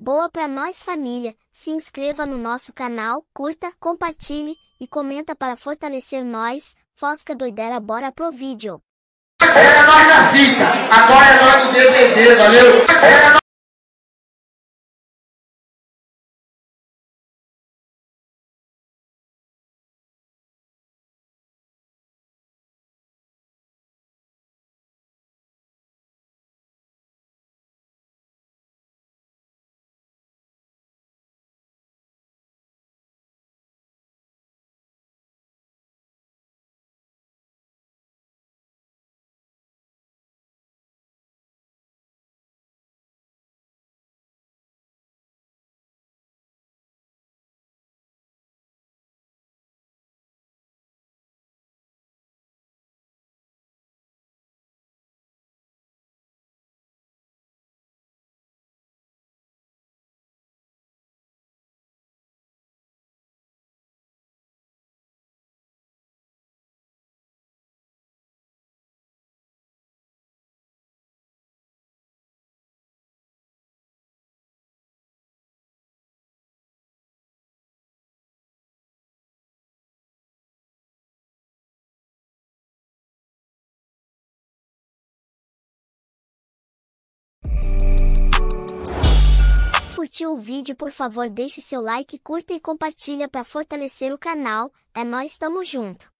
Boa para nós família, se inscreva no nosso canal, curta, compartilhe e comenta para fortalecer nós. Fosca doidera bora pro vídeo. Era nós na fita, agora é nós no DVD, valeu? Era curtiu o vídeo por favor deixe seu like, curta e compartilha para fortalecer o canal, é nós estamos junto.